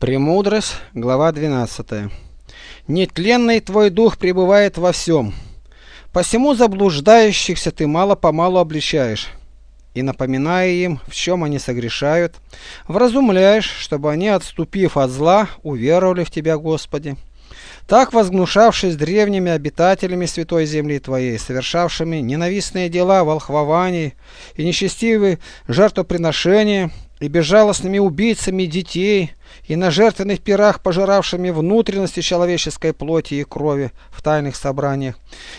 Премудрость, глава 12. Нетленный твой дух пребывает во всем. Посему заблуждающихся ты мало-помалу обличаешь, и напоминая им, в чем они согрешают, вразумляешь, чтобы они, отступив от зла, уверовали в тебя, Господи. Так, возгнушавшись древними обитателями святой земли твоей, совершавшими ненавистные дела волхвований и нечестивые жертвоприношения, и безжалостными убийцами детей, и на жертвенных пирах, пожиравшими внутренности человеческой плоти и крови в тайных собраниях,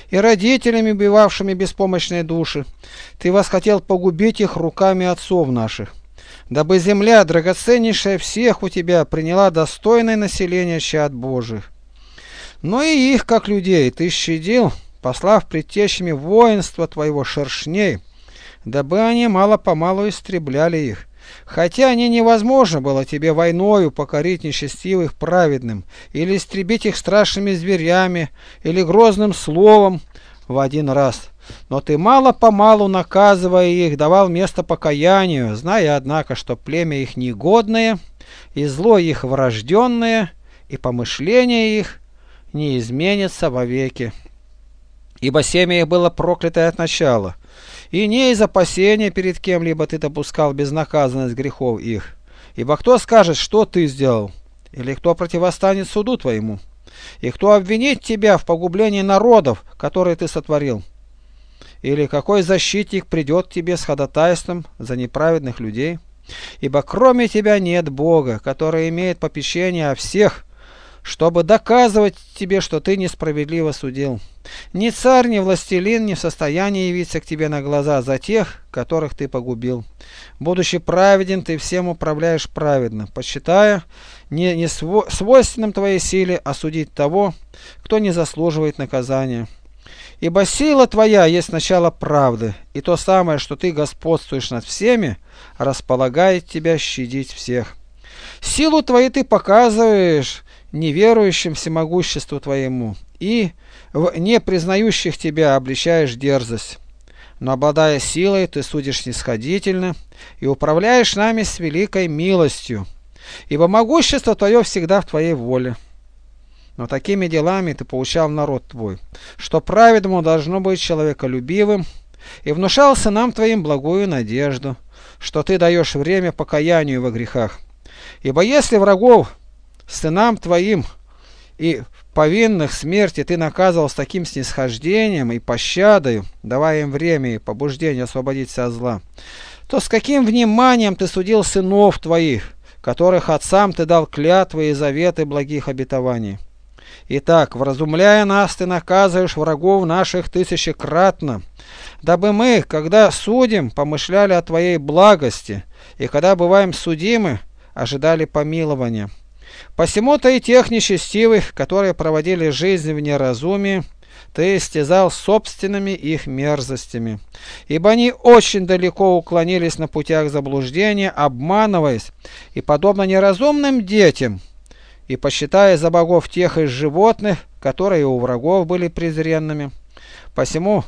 и родителями, убивавшими беспомощные души. Ты восхотел погубить их руками отцов наших, дабы земля, драгоценнейшая всех у тебя, приняла достойное население чад Божих. Но и их, как людей, ты щадил, послав предтечами воинства твоего шершней, дабы они мало-помалу истребляли их Хотя не невозможно было тебе войною покорить нечестивых праведным, или истребить их страшными зверями, или грозным словом в один раз. Но ты мало-помалу, наказывая их, давал место покаянию, зная, однако, что племя их негодное, и зло их врожденное, и помышление их не изменится вовеки. Ибо семя их было проклятое от начала, и не из опасения перед кем-либо ты допускал безнаказанность грехов их. Ибо кто скажет, что ты сделал? Или кто противостанет суду твоему? И кто обвинит тебя в погублении народов, которые ты сотворил? Или какой защитник придет тебе с ходатайством за неправедных людей? Ибо кроме тебя нет Бога, который имеет попечение о всех, чтобы доказывать тебе, что ты несправедливо судил. Ни царь, ни властелин не в состоянии явиться к тебе на глаза за тех, которых ты погубил. Будучи праведен, ты всем управляешь праведно, посчитая не, не сво, свойственным твоей силе осудить а того, кто не заслуживает наказания. Ибо сила твоя есть начало правды, и то самое, что ты господствуешь над всеми, располагает тебя щадить всех. Силу твою ты показываешь неверующим всемогуществу Твоему, и в непризнающих Тебя обличаешь дерзость. Но обладая силой, Ты судишь снисходительно и управляешь нами с великой милостью, ибо могущество Твое всегда в Твоей воле. Но такими делами Ты получал народ Твой, что праведному должно быть человеколюбивым, и внушался нам Твоим благую надежду, что Ты даешь время покаянию во грехах. Ибо если врагов сынам твоим и повинных смерти ты наказывал с таким снисхождением и пощадою, давая им время и побуждение освободиться от зла, то с каким вниманием ты судил сынов твоих, которых отцам ты дал клятвы и заветы благих обетований. Итак, вразумляя нас, ты наказываешь врагов наших тысячекратно, дабы мы, когда судим, помышляли о твоей благости, и когда бываем судимы, ожидали помилования». Посему-то и тех нечестивых, которые проводили жизнь в неразумии, ты истязал собственными их мерзостями. Ибо они очень далеко уклонились на путях заблуждения, обманываясь, и, подобно неразумным детям, и посчитая за богов тех из животных, которые у врагов были презренными. Посему,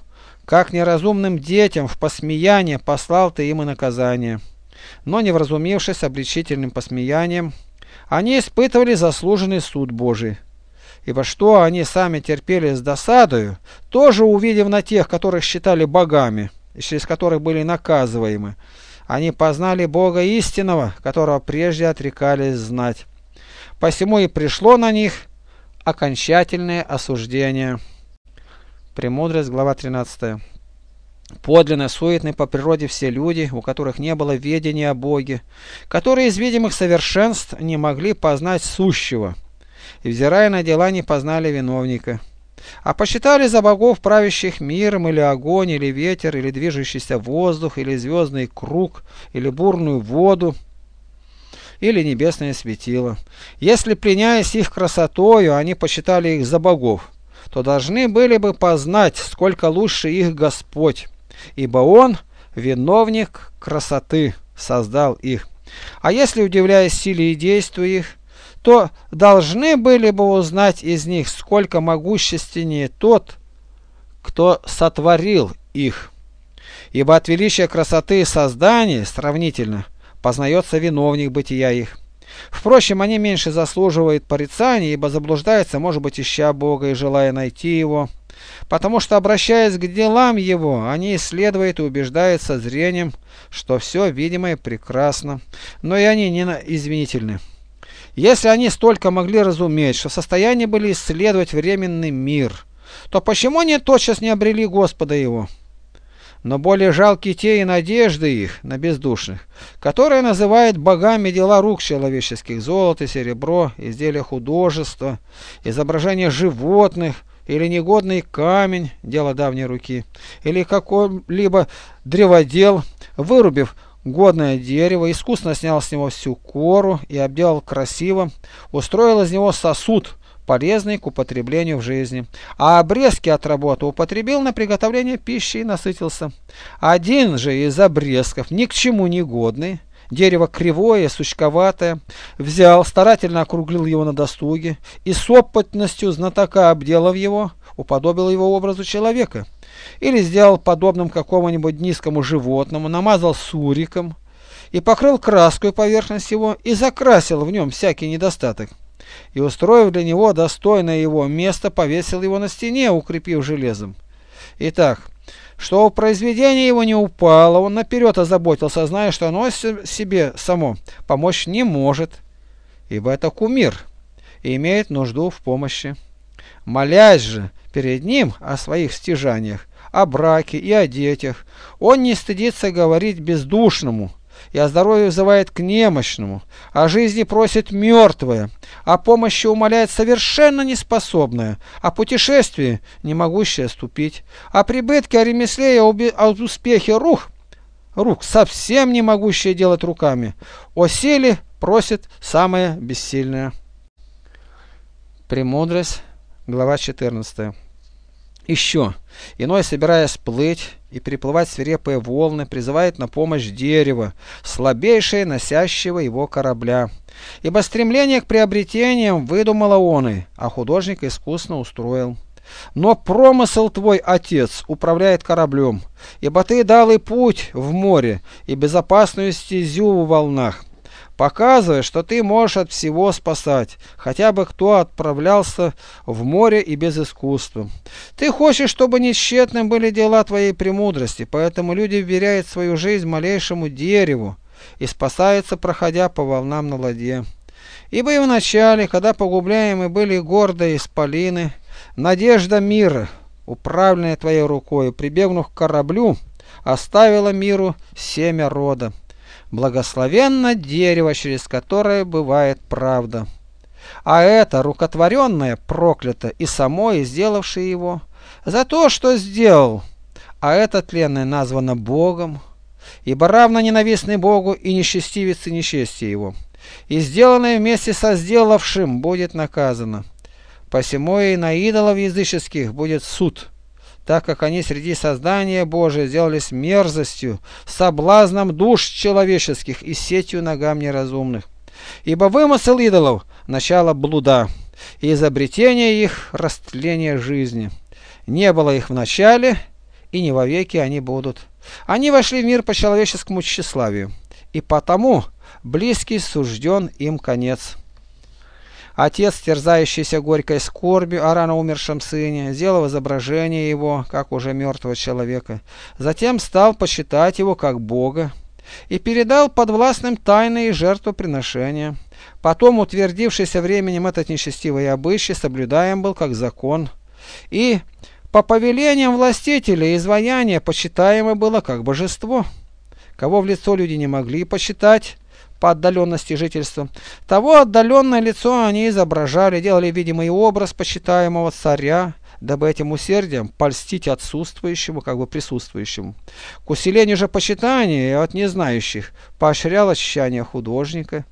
как неразумным детям в посмеяние послал ты им и наказание, но не вразумившись обличительным посмеянием, они испытывали заслуженный суд Божий. Ибо что они сами терпели с досадою, тоже увидев на тех, которых считали богами, и через которых были наказываемы, они познали Бога истинного, которого прежде отрекались знать. Посему и пришло на них окончательное осуждение. Премудрость, глава 13. Подлинно суетны по природе все люди, у которых не было ведения о Боге, которые из видимых совершенств не могли познать сущего, и, взирая на дела, не познали виновника, а посчитали за богов правящих миром или огонь, или ветер, или движущийся воздух, или звездный круг, или бурную воду, или небесное светило. Если, пленяясь их красотою, они посчитали их за богов, то должны были бы познать, сколько лучше их Господь, ибо он виновник красоты создал их. А если удивляясь силе и действию их, то должны были бы узнать из них, сколько могущественнее тот, кто сотворил их. Ибо от величия красоты создания сравнительно познается виновник бытия их. Впрочем, они меньше заслуживают порицания, ибо заблуждается, может быть, ища Бога и желая найти Его потому что, обращаясь к делам его, они исследуют и убеждаются зрением, что все видимое прекрасно, но и они не извинительны. Если они столько могли разуметь, что в состоянии были исследовать временный мир, то почему они тотчас не обрели Господа его? Но более жалки те и надежды их на бездушных, которые называют богами дела рук человеческих, золото, серебро, изделия художества, изображения животных, или негодный камень, дело давней руки, или какой-либо древодел, вырубив годное дерево, искусно снял с него всю кору и обделал красиво, устроил из него сосуд, полезный к употреблению в жизни, а обрезки от работы употребил на приготовление пищи и насытился. Один же из обрезков, ни к чему не годный, дерево кривое, сучковатое, взял, старательно округлил его на достуге и с опытностью знатока, обделав его, уподобил его образу человека. Или сделал подобным какому-нибудь низкому животному, намазал суриком и покрыл краской поверхность его и закрасил в нем всякий недостаток. И, устроив для него достойное его место, повесил его на стене, укрепив железом. Итак, что произведение его не упало, он наперед озаботился, зная, что оно себе само помочь не может, ибо это кумир и имеет нужду в помощи. Молясь же перед ним о своих стяжаниях, о браке и о детях, он не стыдится говорить бездушному, и о здоровье взывает к немощному, о жизни просит мертвое, о помощи умоляет совершенно неспособное, о путешествии не могущее ступить, о прибытке, о ремесле и об успехе рух, рук совсем не могущее делать руками, о силе просит самое бессильное. Премудрость, глава 14. Еще, иной собираясь плыть, и переплывать свирепые волны, призывает на помощь дерево, слабейшее носящего его корабля. Ибо стремление к приобретениям выдумала он и, а художник искусно устроил. Но промысел твой, отец, управляет кораблем, ибо ты дал и путь в море, и безопасную стезю в волнах показывая, что ты можешь от всего спасать, хотя бы кто отправлялся в море и без искусства. Ты хочешь, чтобы несчетным были дела твоей премудрости, поэтому люди вверяют свою жизнь малейшему дереву и спасаются, проходя по волнам на ладье. Ибо и вначале, когда погубляемы были гордые исполины, надежда мира, управленная твоей рукой, прибегнув к кораблю, оставила миру семя рода. Благословенно дерево, через которое бывает правда. А это рукотворенное проклято и само, и сделавшее его, за то, что сделал. А это тленное названо Богом, ибо равно ненавистный Богу и несчастивец и несчастье его. И сделанное вместе со сделавшим будет наказано. Посему и на идолов языческих будет суд так как они среди создания Божия сделались мерзостью, соблазном душ человеческих и сетью ногам неразумных. Ибо вымысел идолов – начало блуда, и изобретение их – растление жизни. Не было их в начале, и не вовеки они будут. Они вошли в мир по человеческому тщеславию, и потому близкий сужден им конец. Отец, терзающийся горькой скорбью о рано умершем сыне, сделал изображение его, как уже мертвого человека. Затем стал почитать его как Бога и передал подвластным тайны и жертвоприношения. Потом, утвердившийся временем этот нечестивый обычай, соблюдаем был как закон. И по повелениям властителя изваяние почитаемо было как божество. Кого в лицо люди не могли почитать, по отдаленности жительства. Того отдаленное лицо они изображали, делали видимый образ почитаемого царя дабы этим усердием польстить отсутствующему, как бы присутствующему. К усилению же почитания от незнающих поощрял ощущение художника,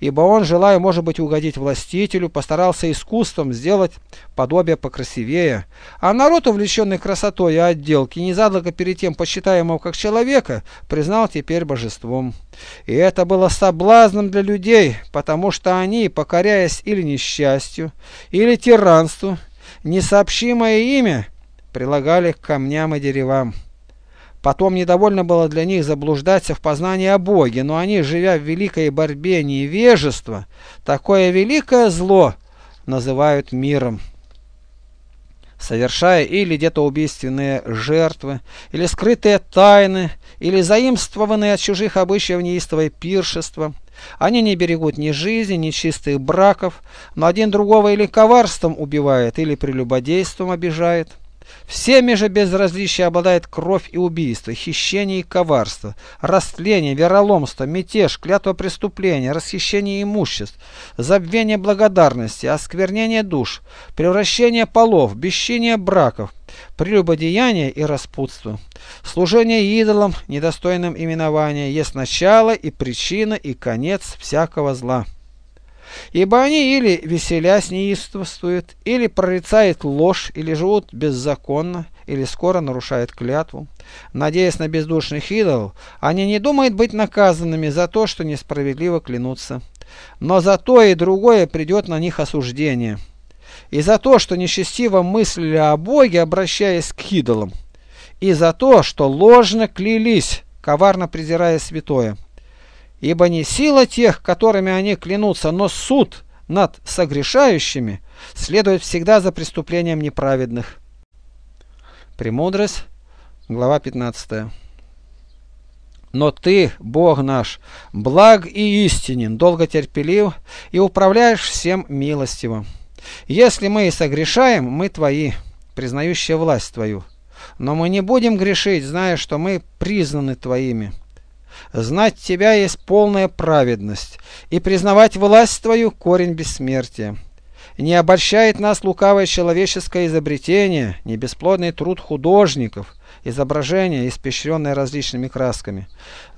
ибо он, желая, может быть, угодить властителю, постарался искусством сделать подобие покрасивее. А народ, увлеченный красотой и отделки, незадолго перед тем почитаемого как человека, признал теперь божеством. И это было соблазном для людей, потому что они, покоряясь или несчастью, или тиранству, несообщимое имя прилагали к камням и деревам. Потом недовольно было для них заблуждаться в познании о Боге, но они, живя в великой борьбе невежества, такое великое зло называют миром. Совершая или где-то убийственные жертвы, или скрытые тайны, или заимствованные от чужих обычаев неистовое пиршество – они не берегут ни жизни, ни чистых браков, но один другого или коварством убивает, или прелюбодейством обижает. Всеми же без обладает кровь и убийство, хищение и коварство, растление, вероломство, мятеж, клятва преступления, расхищение имуществ, забвение благодарности, осквернение душ, превращение полов, бесчиние браков – прелюбодеяние и распутство. Служение идолам, недостойным именования, есть начало и причина и конец всякого зла. Ибо они или веселясь неистовствуют, или прорицают ложь, или живут беззаконно, или скоро нарушают клятву. Надеясь на бездушных идолов, они не думают быть наказанными за то, что несправедливо клянутся. Но за то и другое придет на них осуждение и за то, что нечестиво мыслили о Боге, обращаясь к идолам, и за то, что ложно клялись, коварно презирая святое. Ибо не сила тех, которыми они клянутся, но суд над согрешающими следует всегда за преступлением неправедных. Премудрость, глава 15. Но Ты, Бог наш, благ и истинен, долготерпелив и управляешь всем милостиво. Если мы и согрешаем, мы твои, признающие власть твою. Но мы не будем грешить, зная, что мы признаны твоими. Знать тебя есть полная праведность, и признавать власть твою – корень бессмертия. Не обольщает нас лукавое человеческое изобретение, не бесплодный труд художников, изображение, испещренное различными красками,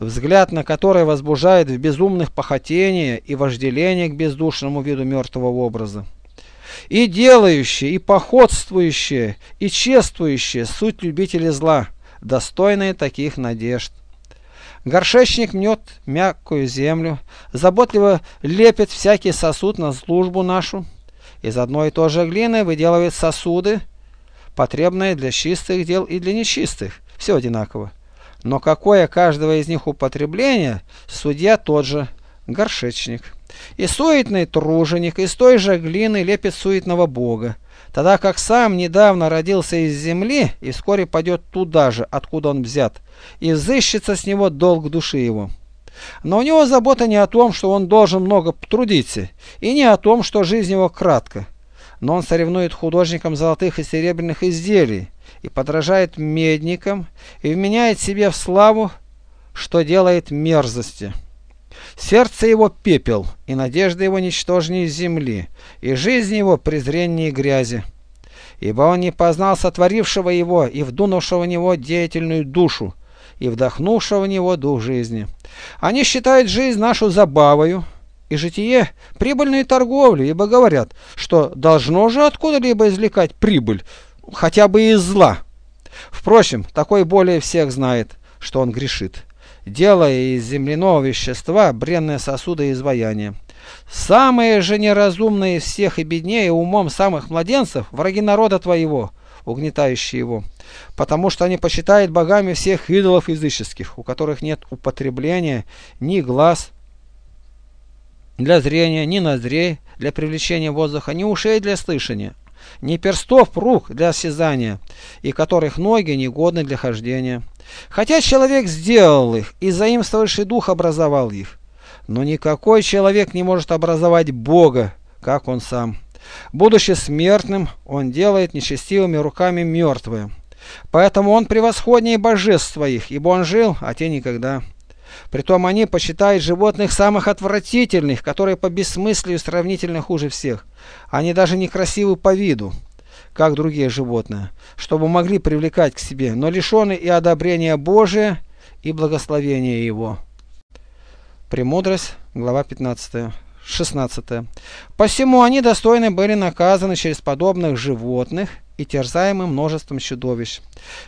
взгляд на которое возбуждает в безумных похотение и вожделение к бездушному виду мертвого образа и делающие, и походствующие, и чествующие суть любители зла, достойные таких надежд. Горшечник мнет мягкую землю, заботливо лепит всякий сосуд на службу нашу. Из одной и той же глины выделывает сосуды, потребные для чистых дел и для нечистых. Все одинаково. Но какое каждого из них употребление, судья тот же, горшечник. И суетный труженик из той же глины лепит суетного бога, тогда как сам недавно родился из земли и вскоре пойдет туда же, откуда он взят, и взыщется с него долг души его. Но у него забота не о том, что он должен много трудиться, и не о том, что жизнь его кратка. Но он соревнует художникам золотых и серебряных изделий, и подражает медникам, и вменяет себе в славу, что делает мерзости. Сердце его пепел, и надежда его ничтожнее земли, и жизнь его презреннее грязи. Ибо он не познал сотворившего его и вдунувшего в него деятельную душу, и вдохнувшего в него дух жизни. Они считают жизнь нашу забавою, и житие – прибыльной торговлей, ибо говорят, что должно же откуда-либо извлекать прибыль, хотя бы из зла. Впрочем, такой более всех знает, что он грешит делая из земляного вещества бренные сосуды и изваяния. Самые же неразумные из всех и беднее умом самых младенцев – враги народа твоего, угнетающие его, потому что они почитают богами всех идолов языческих, у которых нет употребления ни глаз для зрения, ни ноздрей для привлечения воздуха, ни ушей для слышания, ни перстов рук для осязания, и которых ноги негодны для хождения. Хотя человек сделал их, и заимствовавший дух образовал их. Но никакой человек не может образовать Бога, как он сам. Будучи смертным, он делает нечестивыми руками мертвые. Поэтому он превосходнее божеств своих, ибо он жил, а те никогда. Притом они посчитают животных самых отвратительных, которые по бессмыслию сравнительно хуже всех. Они даже некрасивы по виду, как другие животные, чтобы могли привлекать к себе, но лишены и одобрения Божия, и благословения Его. Премудрость, глава 15. 16. Посему они достойны были наказаны через подобных животных – и терзаемы множеством чудовищ.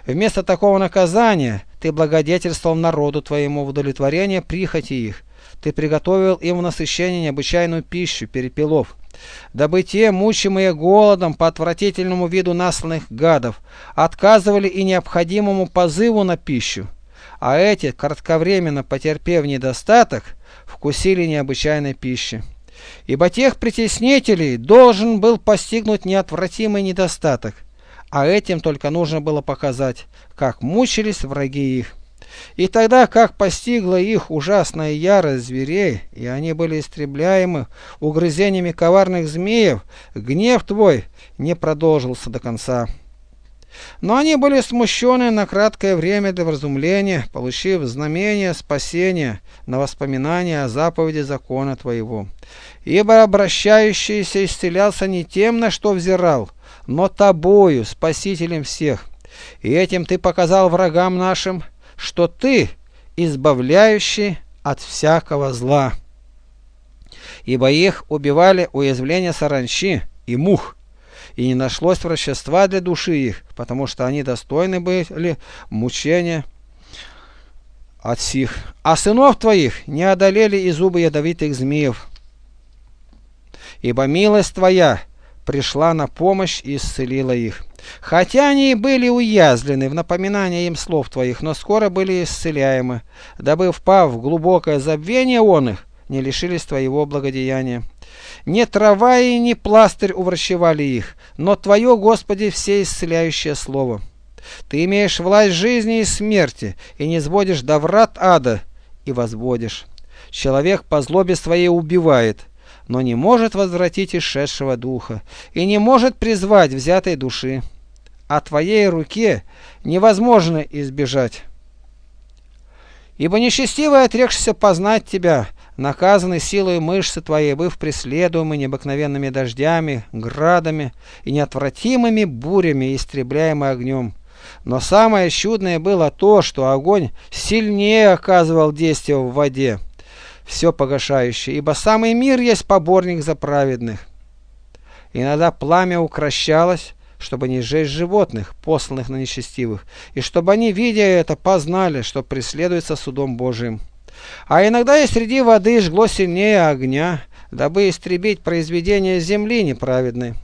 Вместо такого наказания ты благодетельствовал народу твоему в удовлетворение прихоти их. Ты приготовил им в насыщение необычайную пищу, перепелов. Дабы те, мучимые голодом по отвратительному виду насланных гадов, отказывали и необходимому позыву на пищу, а эти, кратковременно потерпев недостаток, вкусили необычайной пищи. Ибо тех притеснителей должен был постигнуть неотвратимый недостаток, а этим только нужно было показать, как мучились враги их. И тогда, как постигла их ужасная ярость зверей, и они были истребляемы угрызениями коварных змеев, гнев твой не продолжился до конца. Но они были смущены на краткое время до вразумления, получив знамение спасения на воспоминание о заповеди закона твоего. Ибо обращающийся исцелялся не тем, на что взирал, но тобою, спасителем всех. И этим ты показал врагам нашим, что ты, избавляющий от всякого зла. Ибо их убивали уязвления саранчи и мух, и не нашлось вращества для души их, потому что они достойны были мучения от сих. А сынов твоих не одолели и зубы ядовитых змеев, ибо милость твоя пришла на помощь и исцелила их. Хотя они и были уязвлены в напоминание им слов твоих, но скоро были исцеляемы, дабы, впав в глубокое забвение он их, не лишились твоего благодеяния. Не трава и не пластырь уврачевали их, но Твое, Господи, все слово. Ты имеешь власть жизни и смерти, и не сводишь до врат ада, и возводишь. Человек по злобе своей убивает, но не может возвратить исшедшего духа, и не может призвать взятой души. А Твоей руке невозможно избежать. Ибо нечестивый, отрекшийся познать Тебя, наказаны силой мышцы твоей, быв преследуемы необыкновенными дождями, градами и неотвратимыми бурями, истребляемы огнем. Но самое чудное было то, что огонь сильнее оказывал действие в воде, все погашающее, ибо самый мир есть поборник за праведных. Иногда пламя укращалось, чтобы не сжечь животных, посланных на нечестивых, и чтобы они, видя это, познали, что преследуется судом Божиим. А иногда и среди воды жгло сильнее огня, дабы истребить произведения земли неправедной.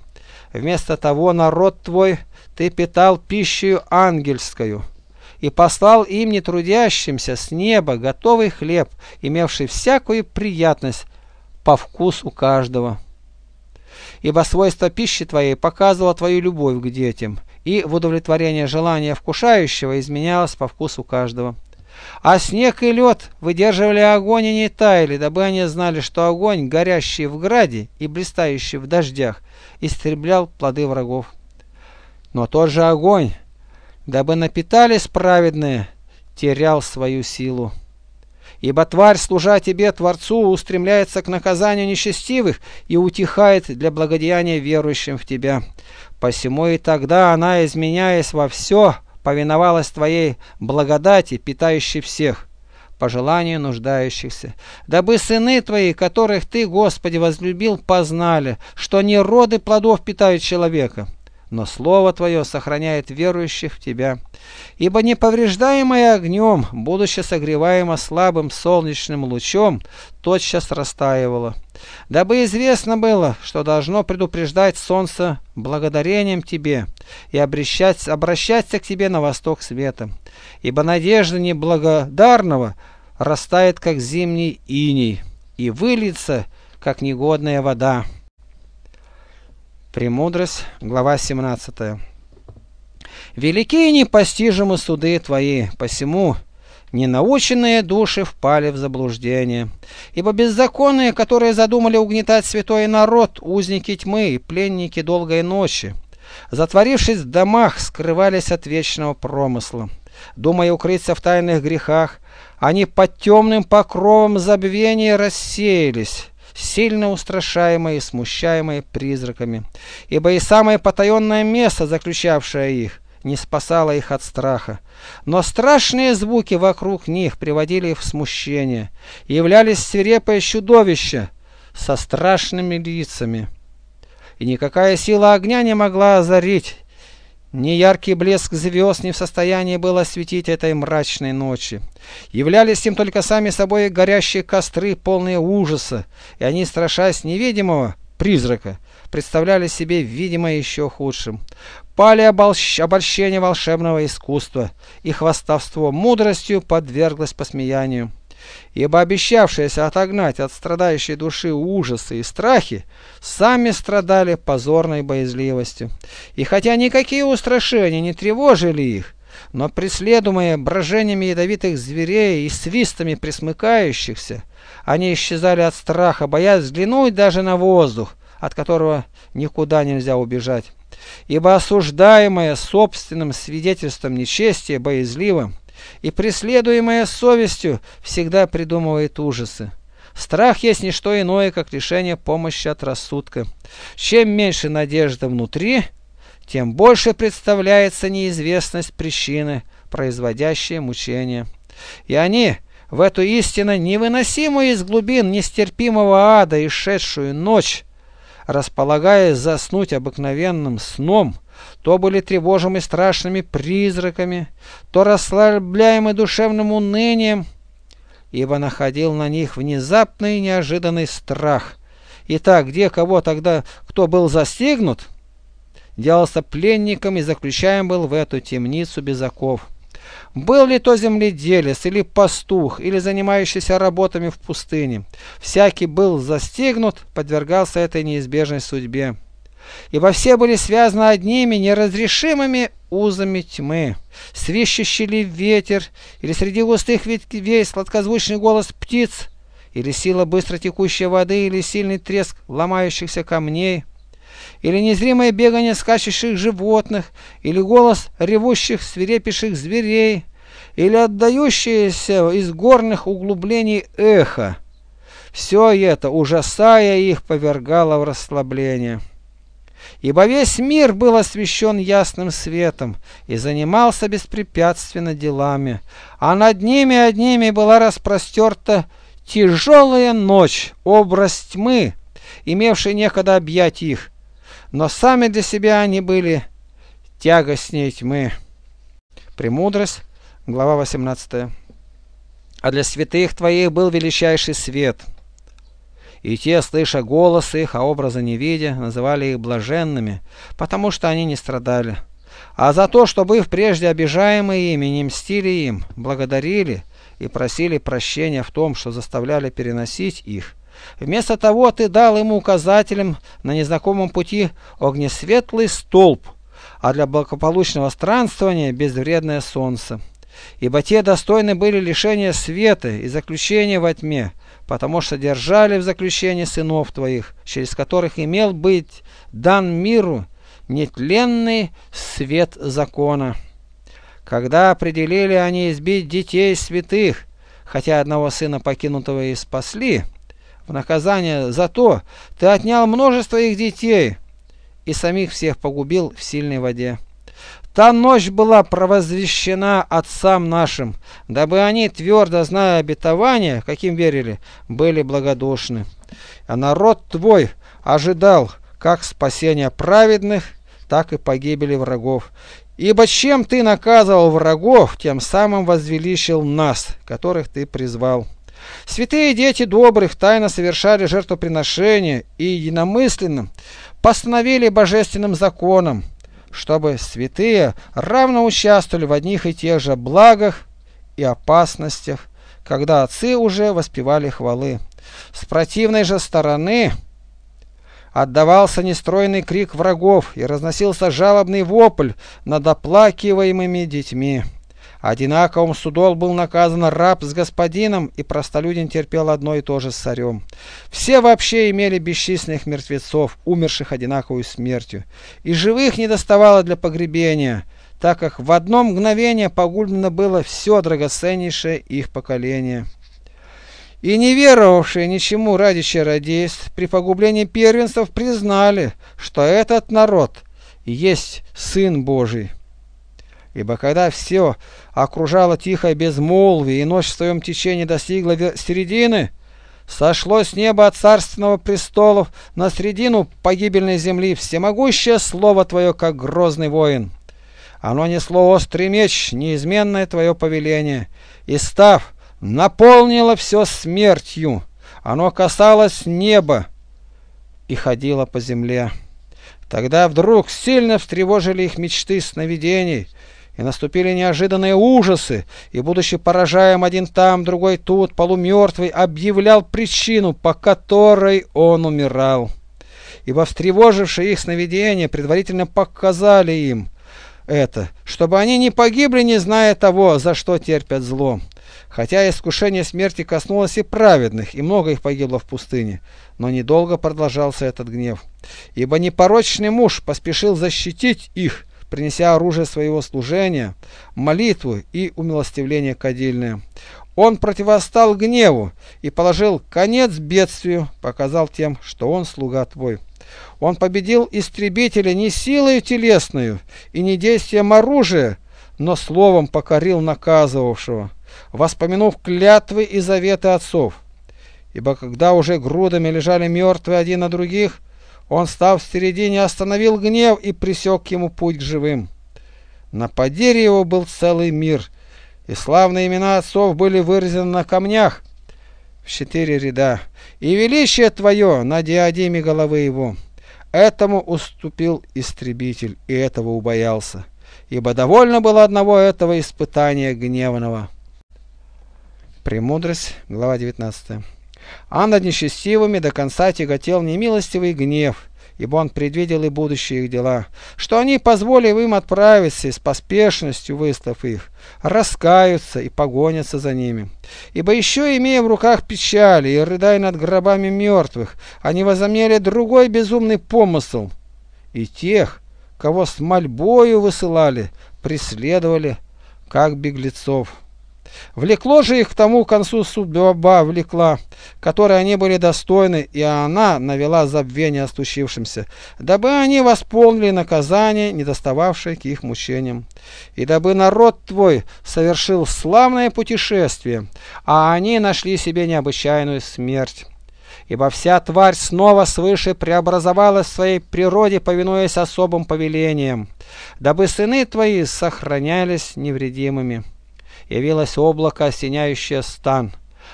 Вместо того народ твой ты питал пищею ангельскую, и послал им нетрудящимся с неба готовый хлеб, имевший всякую приятность по вкусу у каждого. Ибо свойство пищи твоей показывало твою любовь к детям, и в удовлетворение желания вкушающего изменялось по вкусу каждого. А снег и лед выдерживали огонь и не таяли, дабы они знали, что огонь, горящий в граде и блистающий в дождях, истреблял плоды врагов. Но тот же огонь, дабы напитались праведные, терял свою силу. Ибо тварь, служа тебе, Творцу, устремляется к наказанию нечестивых и утихает для благодеяния верующим в тебя. Посему и тогда она, изменяясь во все, повиновалась Твоей благодати, питающей всех, по желанию нуждающихся, дабы сыны Твои, которых Ты, Господи, возлюбил, познали, что не роды плодов питают человека, но Слово Твое сохраняет верующих в Тебя. Ибо неповреждаемое огнем, будучи согреваемо слабым солнечным лучом, тотчас растаивало. Дабы известно было, что должно предупреждать солнце благодарением Тебе и обращаться, обращаться к Тебе на восток света. Ибо надежда неблагодарного растает, как зимний иней, и выльется, как негодная вода. Премудрость, глава 17. Великие и непостижимы суды твои, посему ненаученные души впали в заблуждение. Ибо беззаконные, которые задумали угнетать святой народ, узники тьмы и пленники долгой ночи, затворившись в домах, скрывались от вечного промысла. Думая укрыться в тайных грехах, они под темным покровом забвения рассеялись» сильно устрашаемые и смущаемые призраками, ибо и самое потаенное место, заключавшее их, не спасало их от страха. Но страшные звуки вокруг них приводили их в смущение, и являлись свирепое чудовище со страшными лицами. И никакая сила огня не могла озарить ни яркий блеск звезд не в состоянии было осветить этой мрачной ночи. Являлись им только сами собой горящие костры, полные ужаса, и они, страшась невидимого призрака, представляли себе видимое еще худшим. Пали обольщ... обольщение волшебного искусства, и хвастовство мудростью подверглось посмеянию ибо обещавшиеся отогнать от страдающей души ужасы и страхи, сами страдали позорной боязливостью. И хотя никакие устрашения не тревожили их, но преследуемые брожениями ядовитых зверей и свистами присмыкающихся, они исчезали от страха, боясь взглянуть даже на воздух, от которого никуда нельзя убежать. Ибо осуждаемое собственным свидетельством нечестия боязливым, и преследуемая совестью всегда придумывает ужасы. Страх есть не что иное, как лишение помощи от рассудка. Чем меньше надежда внутри, тем больше представляется неизвестность причины, производящей мучения. И они, в эту истинно невыносимую из глубин нестерпимого ада исшедшую ночь, располагаясь заснуть обыкновенным сном, то были тревожимы страшными призраками, то расслабляемы душевным унынием, ибо находил на них внезапный и неожиданный страх. Итак, где кого тогда, кто был застигнут, делался пленником и заключаем был в эту темницу без оков. Был ли то земледелец, или пастух, или занимающийся работами в пустыне, всякий был застигнут, подвергался этой неизбежной судьбе ибо все были связаны одними неразрешимыми узами тьмы. Свищущий ли ветер, или среди густых ветвей сладкозвучный голос птиц, или сила быстро текущей воды, или сильный треск ломающихся камней, или незримое бегание скачущих животных, или голос ревущих свирепейших зверей, или отдающееся из горных углублений эхо. Все это, ужасая их, повергало в расслабление ибо весь мир был освещен ясным светом и занимался беспрепятственно делами, а над ними одними была распростерта тяжелая ночь, образ тьмы, имевший некогда объять их, но сами для себя они были тягостнее тьмы. Премудрость, глава 18. А для святых твоих был величайший свет – и те, слыша голос их, а образа не видя, называли их блаженными, потому что они не страдали. А за то, что быв прежде обижаемые ими не мстили им, благодарили и просили прощения в том, что заставляли переносить их, вместо того ты дал ему указателем на незнакомом пути огнесветлый столб, а для благополучного странствования безвредное солнце. Ибо те достойны были лишения света и заключения во тьме, потому что держали в заключении сынов твоих, через которых имел быть дан миру нетленный свет закона. Когда определили они избить детей святых, хотя одного сына покинутого и спасли, в наказание за то ты отнял множество их детей и самих всех погубил в сильной воде. Та ночь была провозвещена отцам нашим, дабы они, твердо зная обетование, каким верили, были благодушны. А народ твой ожидал как спасения праведных, так и погибели врагов. Ибо чем ты наказывал врагов, тем самым возвеличил нас, которых ты призвал. Святые дети добрых тайно совершали жертвоприношения и единомысленным постановили божественным законом, чтобы святые равно участвовали в одних и тех же благах и опасностях, когда отцы уже воспевали хвалы. С противной же стороны отдавался нестройный крик врагов и разносился жалобный вопль над оплакиваемыми детьми. Одинаковым судол был наказан раб с господином, и простолюдин терпел одно и то же с царем. Все вообще имели бесчисленных мертвецов, умерших одинаковой смертью, и живых не доставало для погребения, так как в одно мгновение погублено было все драгоценнейшее их поколение. И не веровавшие ничему ради чародейств при погублении первенцев признали, что этот народ есть Сын Божий. Ибо когда все окружало тихое безмолвие, и ночь в своем течении достигла середины, сошло с неба от царственного престола на середину погибельной земли всемогущее слово Твое, как грозный воин. Оно несло острый меч, неизменное Твое повеление, и, став, наполнило все смертью. Оно касалось неба и ходило по земле. Тогда вдруг сильно встревожили их мечты сновидений – и наступили неожиданные ужасы, и, будучи поражаем один там, другой тут, полумертвый, объявлял причину, по которой он умирал. Ибо встревожившие их сновидения предварительно показали им это, чтобы они не погибли, не зная того, за что терпят зло. Хотя искушение смерти коснулось и праведных, и много их погибло в пустыне, но недолго продолжался этот гнев, ибо непорочный муж поспешил защитить их, принеся оружие своего служения, молитву и умилостивление кадильное. Он противостал гневу и положил конец бедствию, показал тем, что он слуга твой. Он победил истребителя не силою телесною и не действием оружия, но словом покорил наказывавшего, воспомянув клятвы и заветы отцов. Ибо когда уже грудами лежали мертвые один на других – он, став в середине, остановил гнев и пресек ему путь к живым. На подере его был целый мир, и славные имена отцов были вырезаны на камнях в четыре ряда. И величие твое на диадеме головы его. Этому уступил истребитель, и этого убоялся, ибо довольно было одного этого испытания гневного. Премудрость, глава 19 а над нечестивыми до конца тяготел немилостивый гнев, ибо он предвидел и будущие их дела, что они, позволив им отправиться с поспешностью выслав их, раскаются и погонятся за ними. Ибо еще, имея в руках печали и рыдая над гробами мертвых, они возомнили другой безумный помысл, и тех, кого с мольбою высылали, преследовали, как беглецов. Влекло же их к тому концу судьба влекла, которой они были достойны, и она навела забвение остущившимся, дабы они восполнили наказание, недостававшее к их мучениям. И дабы народ твой совершил славное путешествие, а они нашли себе необычайную смерть ибо вся тварь снова свыше преобразовалась в своей природе, повинуясь особым повелениям, дабы сыны твои сохранялись невредимыми» явилось облако, осеняющее стан,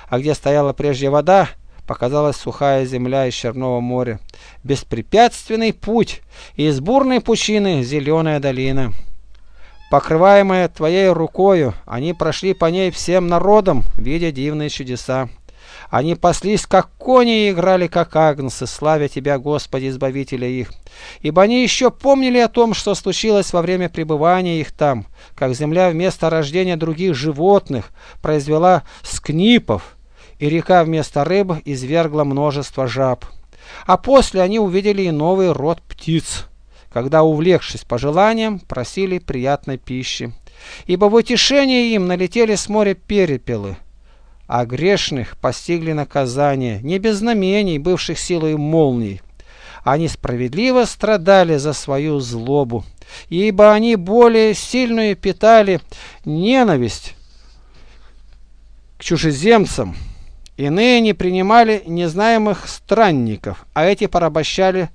а где стояла прежде вода, показалась сухая земля из Черного моря. Беспрепятственный путь, и из бурной пучины зеленая долина. Покрываемая твоей рукою, они прошли по ней всем народом, видя дивные чудеса. Они паслись, как кони, и играли, как агнцы, славя Тебя, Господи, Избавителя их. Ибо они еще помнили о том, что случилось во время пребывания их там, как земля вместо рождения других животных произвела скнипов, и река вместо рыб извергла множество жаб. А после они увидели и новый род птиц, когда, увлекшись пожеланием, просили приятной пищи. Ибо в утешение им налетели с моря перепелы – а грешных постигли наказание, не без знамений, бывших силой молний. Они справедливо страдали за свою злобу, ибо они более сильную питали ненависть к чужеземцам. Иные не принимали незнаемых странников, а эти порабощали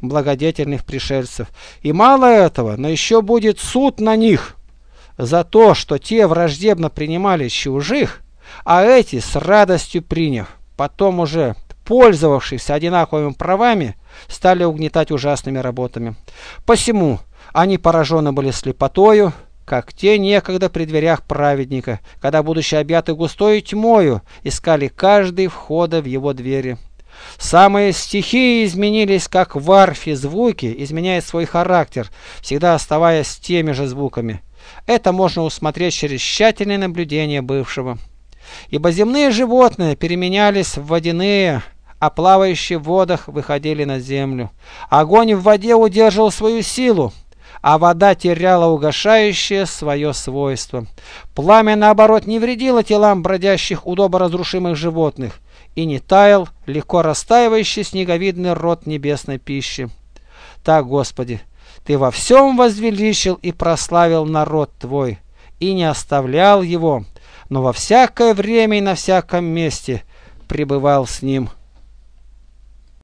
благодетельных пришельцев. И мало этого, но еще будет суд на них за то, что те враждебно принимали чужих, а эти с радостью приняв, потом уже пользовавшись одинаковыми правами, стали угнетать ужасными работами. Посему они поражены были слепотою, как те некогда при дверях праведника, когда, будучи объяты густой тьмою, искали каждый входа в его двери. Самые стихии изменились, как в арфе звуки, изменяя свой характер, всегда оставаясь теми же звуками. Это можно усмотреть через тщательное наблюдение бывшего ибо земные животные переменялись в водяные, а плавающие в водах выходили на землю. Огонь в воде удерживал свою силу, а вода теряла угошающее свое свойство. Пламя, наоборот, не вредило телам бродящих удоборазрушимых животных и не таял легко растаивающий снеговидный рот небесной пищи. Так, Господи, Ты во всем возвеличил и прославил народ Твой, и не оставлял его, но во всякое время и на всяком месте пребывал с ним